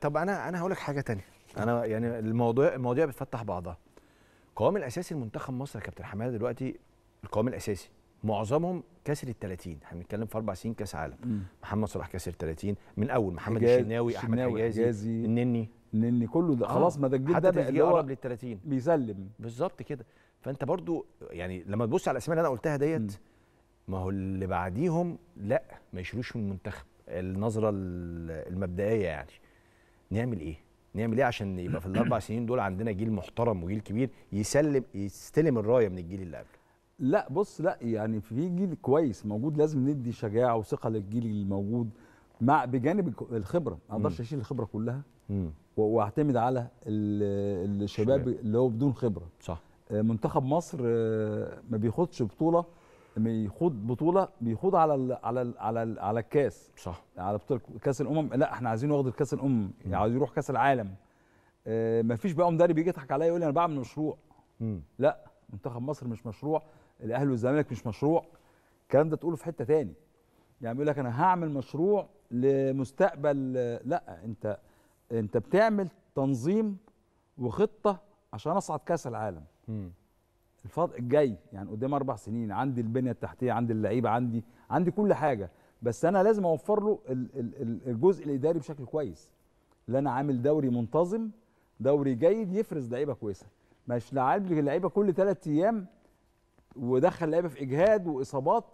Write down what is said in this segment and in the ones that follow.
طب انا انا هقول لك حاجه تانية انا يعني الموضوع المواضيع بتفتح بعضها القوام الاساسي لمنتخب مصر يا كابتن حماده دلوقتي القوام الاساسي معظمهم كسر ال 30 احنا بنتكلم في اربع سنين كاس عالم م. محمد صلاح كسر 30 من اول محمد الشناوي احمد حجازي النني النني كله ده آه. خلاص ما ده الجيل ده بقى قرب لل 30 بيسلم بالظبط كده فانت برضو يعني لما تبص على الاسماء اللي انا قلتها ديت ما هو اللي بعديهم لا ما يشيلوش من المنتخب النظره المبدئيه يعني نعمل ايه نعمل ايه عشان يبقى في الاربع سنين دول عندنا جيل محترم وجيل كبير يسلم يستلم الرايه من الجيل اللي قبله لا بص لا يعني في جيل كويس موجود لازم ندي شجاعه وثقه للجيل الموجود مع بجانب الخبره ما اقدرش اشيل الخبره كلها واعتمد على الشباب اللي هو بدون خبره صح آه، منتخب مصر آه، ما بياخدش بطوله لما يخوض بطوله بيخوض على الـ على الـ على الـ على الكاس صح يعني على بطوله كاس الامم لا احنا عايزين واخد كاس الامم يعني عايز يروح كاس العالم آه مفيش بقى مدرب يجي يضحك عليا يقول لي انا بعمل مشروع مم. لا منتخب مصر مش مشروع الاهلي والزمالك مش مشروع الكلام ده تقوله في حته تاني يعني بيقول لك انا هعمل مشروع لمستقبل لا انت انت بتعمل تنظيم وخطه عشان اصعد كاس العالم مم. الفض الجاي يعني قدام اربع سنين عندي البنيه التحتيه عندي اللعيبه عندي عندي كل حاجه بس انا لازم اوفر له الجزء الاداري بشكل كويس اللي انا عامل دوري منتظم دوري جيد يفرز لعيبه كويسه مش لعب اللعيبه كل ثلاث ايام ودخل لعيبه في اجهاد واصابات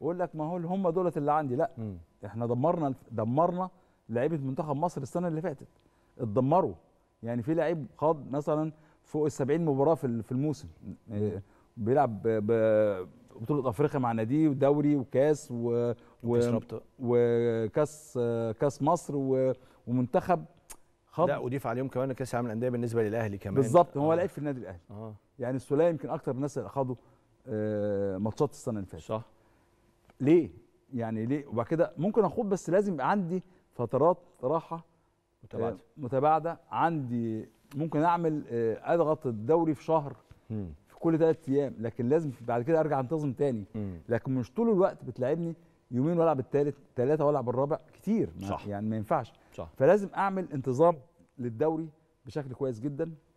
واقول لك ما هو هم دولت اللي عندي لا م. احنا دمرنا دمرنا لعيبه منتخب مصر السنه اللي فاتت اتدمروا يعني في لعيب خاض مثلا فوق ال 70 مباراه في في الموسم آه، بيلعب بطوله افريقيا مع ناديه ودوري وكاس و وكاس كاس مصر ومنتخب خط لا اضيف عليهم كمان كاس العالم الانديه بالنسبه للاهلي كمان بالظبط هو آه. لعيب في النادي الاهلي آه. يعني السلاي يمكن اكتر الناس اللي اخدوا آه، ماتشات السنه اللي فاتت صح ليه يعني ليه وبعد كده ممكن اخوض بس لازم يبقى عندي فترات راحه متباعده متباعده عندي ممكن اعمل آه، اضغط الدوري في شهر في كل ثلاث ايام لكن لازم بعد كده ارجع انتظم تاني لكن مش طول الوقت بتلاعبني يومين والعب الثالث ثلاثه والعب الرابع كتير صح. يعني ما ينفعش صح. فلازم اعمل انتظام للدوري بشكل كويس جدا